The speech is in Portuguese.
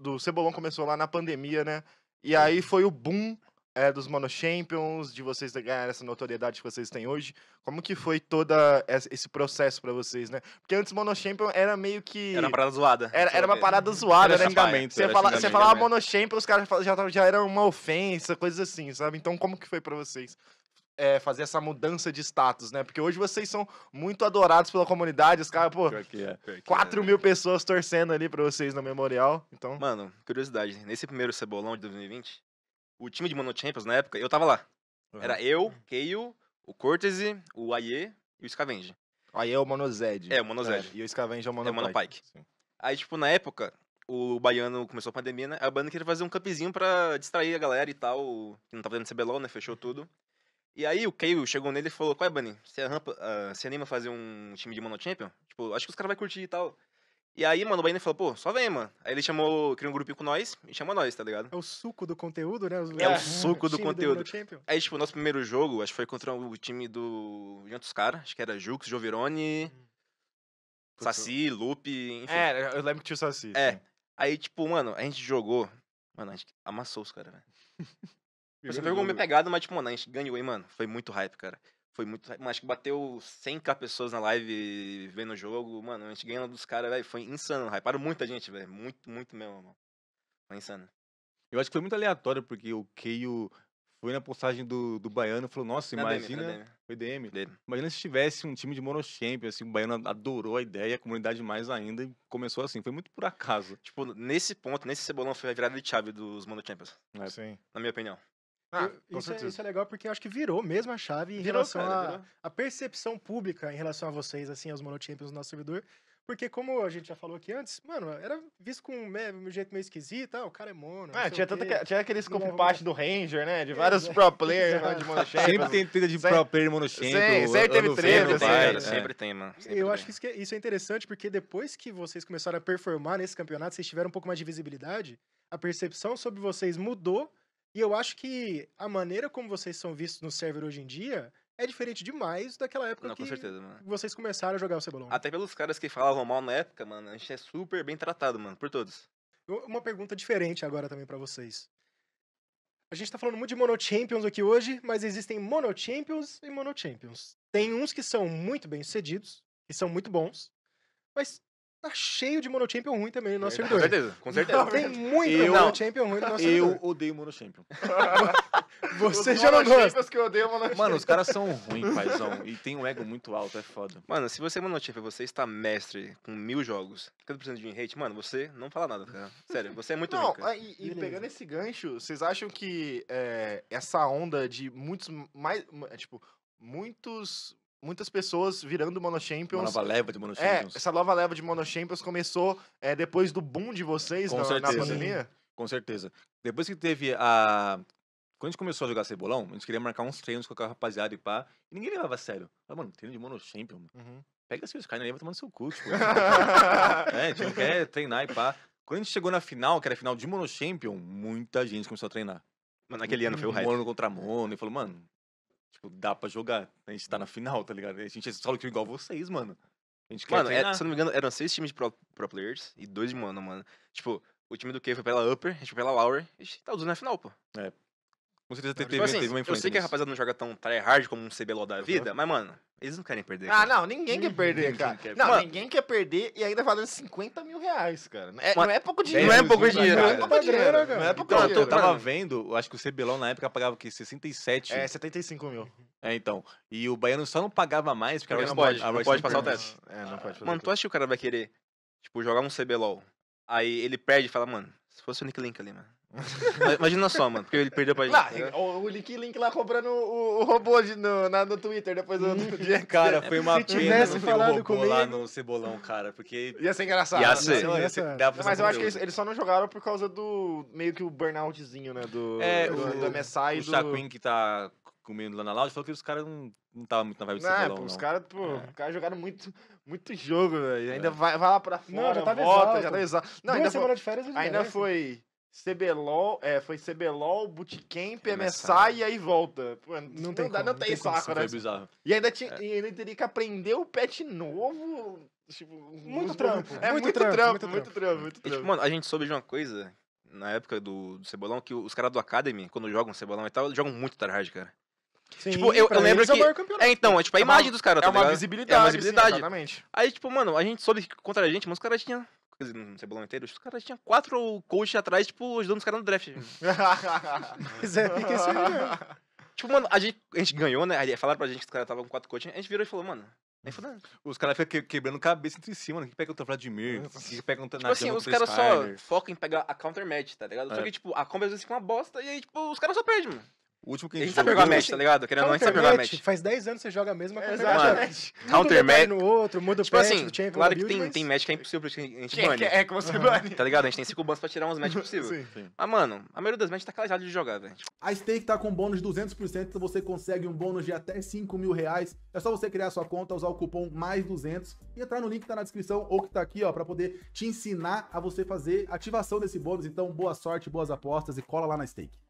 do Cebolão começou lá na pandemia, né? E aí foi o boom é, dos Mono Champions, de vocês ganharem essa notoriedade que vocês têm hoje. Como que foi todo esse processo para vocês, né? Porque antes Mono Champion era meio que. Era uma parada zoada. Era, era uma parada zoada, era né? Xingamento, você, era fala, xingamento, você falava né? Mono Champion, os caras já, já, já era uma ofensa, coisas assim, sabe? Então como que foi para vocês é, fazer essa mudança de status, né? Porque hoje vocês são muito adorados pela comunidade, os caras, pô, pior que é, 4 é. mil pessoas torcendo ali pra vocês no memorial, então... Mano, curiosidade, nesse primeiro Cebolão de 2020, o time de Mono Champions, na época, eu tava lá. Uhum. Era eu, Keio, o Cortese, o Aie e o Scavenge. O Aie é o Monozed. É, o Monozed. É, e o Scavenge é o Monopike. É o Monopike. Aí, tipo, na época, o baiano começou a pandemia, né? A banda queria fazer um campzinho pra distrair a galera e tal. Que não tava do CBLOL, né? Fechou tudo. E aí o Caio chegou nele e falou, qual é, Bunny? Você, é rampa, uh, você anima a fazer um time de Mono Champion? Tipo, acho que os caras vão curtir e tal. E aí, mano, o Bunny falou, pô, só vem, mano. Aí ele chamou, criou um grupinho com nós e chama nós, tá ligado? É o suco do conteúdo, né? Os... É, é o suco do conteúdo. Do aí, tipo, o nosso primeiro jogo, acho que foi contra o time do... de outros caras, acho que era Jux, Jovirone, hum. Saci, Lupe, enfim. É, eu lembro que tinha o Saci. É. Sim. Aí, tipo, mano, a gente jogou, mano, a gente amassou os caras, velho. Você pegou uma pegada, mas, tipo, mano, a gente ganhou, hein, mano. Foi muito hype, cara. Foi muito hype. Mano, acho que bateu 100k pessoas na live vendo o jogo. Mano, a gente ganhou dos caras, velho. Foi insano. Hyparam muita gente, velho. Muito, muito mesmo, mano. Foi insano. Eu acho que foi muito aleatório, porque o Keio foi na postagem do, do Baiano e falou, nossa, imagina... foi DM. Imagina se tivesse um time de monochampion, assim, o Baiano adorou a ideia, a comunidade mais ainda, e começou assim. Foi muito por acaso. Tipo, nesse ponto, nesse cebolão, foi a virada de chave dos monochampions. É. Sim. Na minha opinião. Ah, isso, é, isso, é, legal porque eu acho que virou mesmo a chave virou, em relação à percepção pública em relação a vocês, assim, aos monochampions no nosso servidor. Porque, como a gente já falou aqui antes, mano, era visto com um jeito meio esquisito, ah, o cara é mono. Ah, tinha, tanta, tinha aqueles compactos do Ranger, né? De é, vários é, pro players né, de monochamp. Sempre tem trilha de pro player monochamp. Sempre, sempre teve treta. Sempre, assim, né? né? sempre tem, mano. Sempre eu tem. acho que isso, é, isso é interessante, porque depois que vocês começaram a performar nesse campeonato, vocês tiveram um pouco mais de visibilidade, a percepção sobre vocês mudou e eu acho que a maneira como vocês são vistos no server hoje em dia é diferente demais daquela época Não, que com certeza, mano. vocês começaram a jogar o Cebolão. Até pelos caras que falavam mal na época, mano, a gente é super bem tratado, mano, por todos. Uma pergunta diferente agora também para vocês. A gente tá falando muito de mono champions aqui hoje, mas existem mono champions e mono champions Tem uns que são muito bem sucedidos, que são muito bons, mas tá cheio de monochampion ruim também no nosso é, servidor. Com certeza, com certeza. Não, tem muito eu, monochampion ruim no nosso eu servidor. Eu odeio monochampion. Você os já não gosta. que eu odeio é monochampion. Mano, os caras são ruins, paizão. E tem um ego muito alto, é foda. Mano, se você é monochampion, você está mestre com mil jogos, 50% de hate, mano, você não fala nada, cara. Tá Sério, você é muito não, ruim. Não, e, e pegando esse gancho, vocês acham que é, essa onda de muitos mais... Tipo, muitos muitas pessoas virando Mono Champions. Uma nova leva de Mono é, Champions. É, essa nova leva de Mono Champions começou é, depois do boom de vocês na, na, pandemia? Sim. Com certeza. Depois que teve a. Quando a gente começou a jogar cebolão, a gente queria marcar uns treinos com a rapaziada e pá. E ninguém levava a sério. Falei, mano, treino de Mono Champion. Uhum. Pega seus caras, e vai tomando seu cu. Tipo, é, a gente quer treinar e pá. Quando a gente chegou na final, que era a final de Mono Champion, muita gente começou a treinar. Mas naquele ano foi o hype. Mono contra Mono, e falou, mano, Tipo, dá pra jogar. A gente tá na final, tá ligado? A gente é solo igual vocês, mano. A gente mano, quer é, se eu não me engano, eram seis times de pro, pro players e dois de mano, mano. Tipo, o time do K foi pela Upper, a gente foi pela Lower, e a gente tá usando na final, pô. É. Com certeza então, tipo teve, tipo assim, teve uma influência. Eu sei que a rapaziada não joga tão tryhard como um CBLOL da vida, mas, mano, eles não querem perder. Ah, cara. não, ninguém quer perder, cara. quer... Não, Mano, ninguém quer perder e ainda valendo 50 mil reais, cara. É, Mas... Não é pouco dinheiro. Não é pouco dinheiro. Não é pouco dinheiro, cara. Não é pouco então, dinheiro. Eu tava vendo, acho que o CBLOL na época pagava o quê? 67? É, 75 mil. É, então. E o Baiano só não pagava mais porque, porque não pode, não pode passar o teste. É, não pode Mano, tu acha que o cara vai querer, tipo, jogar um CBLOL? Aí ele perde e fala, mano, se fosse o Nick Link ali, mano. Imagina só, mano, porque ele perdeu pra gente. Não, tá o, Link Link lá comprando o, o robô de, no, na, no Twitter depois do outro hum. dia. Cara, foi uma pena não ter o robô comigo... lá no Cebolão, cara, porque... Ia ser engraçado. Ia né? ser. Ia ser... Mas eu acho que eles, eles, só não jogaram por causa do... Meio que o burnoutzinho, né? Do, é, do, o, do MSI. O do... que tá comendo lá na lounge falou que os caras não não tava muito na vibe do Cebolão, não. Os caras, pô, é. cara jogaram muito, muito jogo, velho. Ainda é. vai, vai lá pra fora, não, já tava volta, exalto. já tá Não, ainda foi, de férias, Ainda merece. foi CBLOL, é, foi CBLOL, Bootcamp, MSI, e aí volta. Pô, não, não, tem dá, como, não tem, tem saco, né? bizarro. E ainda, tinha, é. e ainda teria que aprender o patch novo. Tipo, muito trampo. É muito, muito trampo, trampo, muito trampo, muito trampo. Muito trampo. E, tipo, mano, a gente soube de uma coisa na época do, do Cebolão que os caras do Academy, quando jogam Cebolão e tal, jogam muito tarde, cara. Sim, tipo, eu, eu lembro é que. É, é, então, é tipo a é imagem uma, dos caras, tá É uma ligado? visibilidade. É uma visibilidade. Sim, exatamente. Aí, tipo, mano, a gente soube contra a gente, mas os caras tinham coisa, cebolão inteiro, os caras tinham quatro coaches atrás, tipo, ajudando os caras no draft. Mas é, fica isso aí Tipo, mano, a gente, a gente ganhou, né? Aí falaram pra gente que os caras estavam com quatro coaches, a gente virou e falou, mano, nem hum. fudendo. Os caras ficam quebrando cabeça entre si, mano. Que pega contra Vladimir, que pega contra Tipo assim, os caras só focam em pegar a counter match, tá ligado? Só é. que, tipo, a combo às vezes fica uma bosta e aí, tipo, os caras só perdem, mano. O último que a gente, sabe jogar match, tá ligado? Querendo ou não, a gente sabe jogar match. Faz 10 anos que você joga a mesma coisa. Exatamente. Counter match. no outro, muda o tipo patch, assim, champion, claro que tem, mas... tem match que é impossível pra a gente que, é, é que você uhum. Tá ligado? A gente tem 5 bans pra tirar uns matches possíveis. Mas, mano, a maioria das matches tá calejado de jogar, velho. Tipo, a Stake tá com bônus de 200%, então você consegue um bônus de até 5 mil reais. É só você criar sua conta, usar o cupom mais 200 e entrar no link que tá na descrição ou que tá aqui, ó, pra poder te ensinar a você fazer ativação desse bônus. Então, boa sorte, boas apostas e cola lá na Stake.